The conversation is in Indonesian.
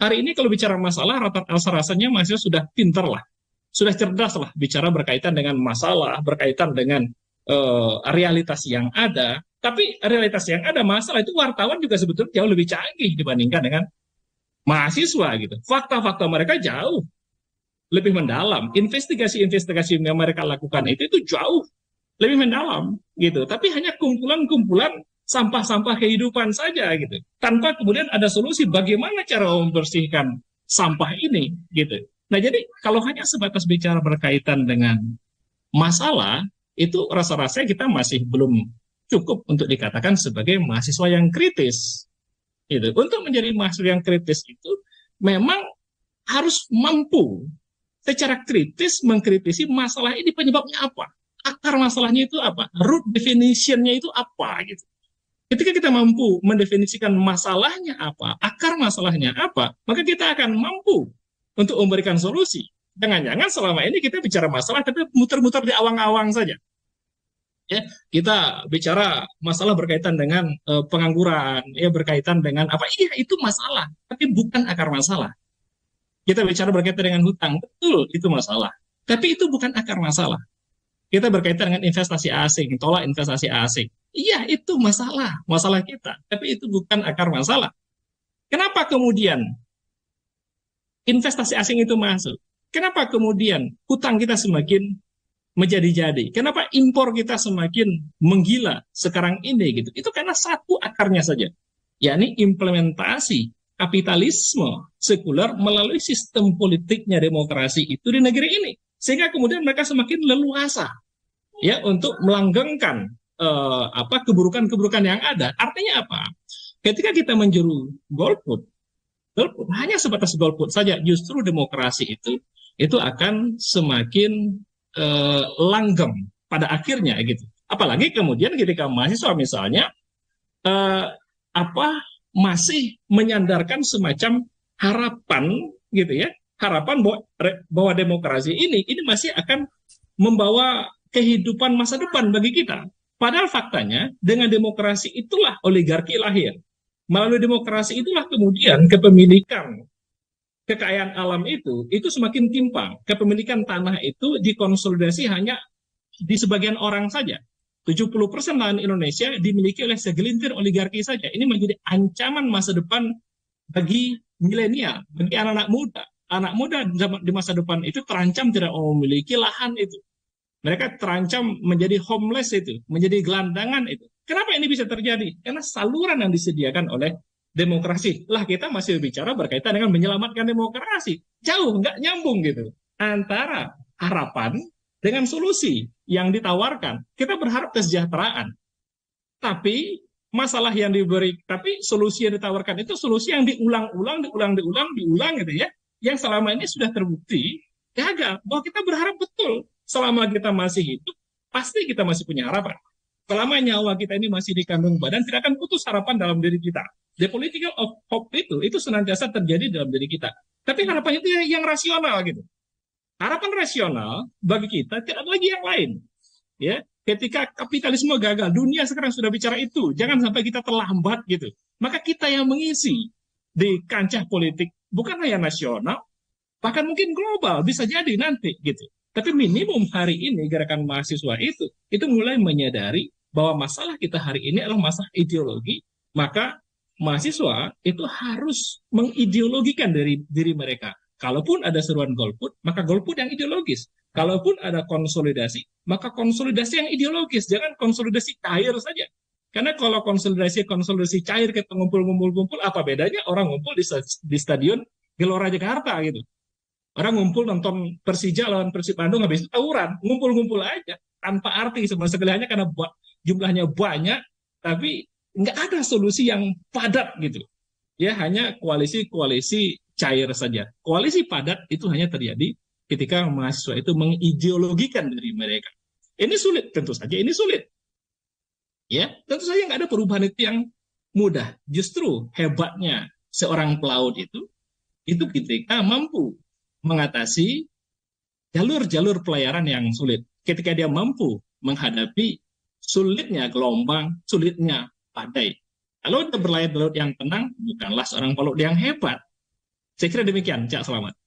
Hari ini kalau bicara masalah, rata rasanya mahasiswa sudah pinter lah, sudah cerdas lah bicara berkaitan dengan masalah, berkaitan dengan uh, realitas yang ada. Tapi realitas yang ada masalah itu wartawan juga sebetulnya jauh lebih canggih dibandingkan dengan mahasiswa gitu. Fakta-fakta mereka jauh lebih mendalam. Investigasi-investigasi yang mereka lakukan itu itu jauh lebih mendalam gitu. Tapi hanya kumpulan-kumpulan sampah-sampah kehidupan saja gitu. Tanpa kemudian ada solusi bagaimana cara membersihkan sampah ini gitu. Nah, jadi kalau hanya sebatas bicara berkaitan dengan masalah, itu rasa-rasanya kita masih belum cukup untuk dikatakan sebagai mahasiswa yang kritis. Gitu. Untuk menjadi mahasiswa yang kritis itu memang harus mampu secara kritis mengkritisi masalah ini penyebabnya apa. Akar masalahnya itu apa? Root definitionnya itu apa gitu. Ketika kita mampu mendefinisikan masalahnya apa, akar masalahnya apa, maka kita akan mampu untuk memberikan solusi. Jangan-jangan selama ini kita bicara masalah tapi muter-muter di awang-awang saja. Ya, kita bicara masalah berkaitan dengan uh, pengangguran, ya berkaitan dengan apa? Iya, itu masalah, tapi bukan akar masalah. Kita bicara berkaitan dengan hutang, betul itu masalah, tapi itu bukan akar masalah. Kita berkaitan dengan investasi asing, tolak investasi asing Iya, itu masalah, masalah kita. Tapi itu bukan akar masalah. Kenapa kemudian investasi asing itu masuk? Kenapa kemudian hutang kita semakin menjadi-jadi? Kenapa impor kita semakin menggila sekarang ini gitu? Itu karena satu akarnya saja, yakni implementasi kapitalisme sekuler melalui sistem politiknya demokrasi itu di negeri ini. Sehingga kemudian mereka semakin leluasa ya untuk melanggengkan eh, apa keburukan-keburukan yang ada. Artinya apa? Ketika kita menjuru golput, golput hanya sebatas golput saja, justru demokrasi itu itu akan semakin eh, langgeng pada akhirnya gitu. Apalagi kemudian ketika mahasiswa misalnya eh, apa masih menyandarkan semacam harapan gitu ya harapan bahwa, bahwa demokrasi ini ini masih akan membawa kehidupan masa depan bagi kita Padahal faktanya dengan demokrasi itulah oligarki lahir. Melalui demokrasi itulah kemudian kepemilikan kekayaan alam itu itu semakin timpang. Kepemilikan tanah itu dikonsolidasi hanya di sebagian orang saja. 70% lahan Indonesia dimiliki oleh segelintir oligarki saja. Ini menjadi ancaman masa depan bagi milenial, bagi anak-anak muda. Anak muda di masa depan itu terancam tidak memiliki lahan itu mereka terancam menjadi homeless itu, menjadi gelandangan itu. Kenapa ini bisa terjadi? Karena saluran yang disediakan oleh demokrasi. Lah kita masih bicara berkaitan dengan menyelamatkan demokrasi. Jauh, nggak nyambung gitu. Antara harapan dengan solusi yang ditawarkan. Kita berharap kesejahteraan. Tapi masalah yang diberi, tapi solusi yang ditawarkan itu solusi yang diulang-ulang, diulang diulang, diulang gitu ya. Yang selama ini sudah terbukti gagal. Bahwa kita berharap betul selama kita masih hidup, pasti kita masih punya harapan. Selama nyawa kita ini masih di kandung badan, tidak akan putus harapan dalam diri kita. The political of hope itu, itu senantiasa terjadi dalam diri kita. Tapi harapan itu yang rasional gitu. Harapan rasional bagi kita tidak ada lagi yang lain. Ya, ketika kapitalisme gagal, dunia sekarang sudah bicara itu. Jangan sampai kita terlambat gitu. Maka kita yang mengisi di kancah politik bukan hanya nasional, bahkan mungkin global bisa jadi nanti gitu. Tapi minimum hari ini gerakan mahasiswa itu itu mulai menyadari bahwa masalah kita hari ini adalah masalah ideologi, maka mahasiswa itu harus mengideologikan dari diri mereka. Kalaupun ada seruan golput, maka golput yang ideologis. Kalaupun ada konsolidasi, maka konsolidasi yang ideologis, jangan konsolidasi cair saja. Karena kalau konsolidasi konsolidasi cair kita ngumpul-ngumpul-ngumpul, apa bedanya orang ngumpul di, di stadion Gelora Jakarta gitu? Orang ngumpul nonton Persija lawan Persib Bandung habis bisa tawuran, ngumpul-ngumpul aja tanpa arti sama Segalanya karena buat jumlahnya banyak tapi nggak ada solusi yang padat gitu. Ya hanya koalisi-koalisi cair saja. Koalisi padat itu hanya terjadi ketika mahasiswa itu mengideologikan diri mereka. Ini sulit, tentu saja ini sulit. Ya, tentu saja nggak ada perubahan itu yang mudah. Justru hebatnya seorang pelaut itu, itu ketika mampu mengatasi jalur-jalur pelayaran yang sulit. Ketika dia mampu menghadapi sulitnya gelombang, sulitnya badai. Kalau dia berlayar di laut yang tenang, bukanlah seorang pelaut yang hebat. Saya kira demikian, Cak Selamat.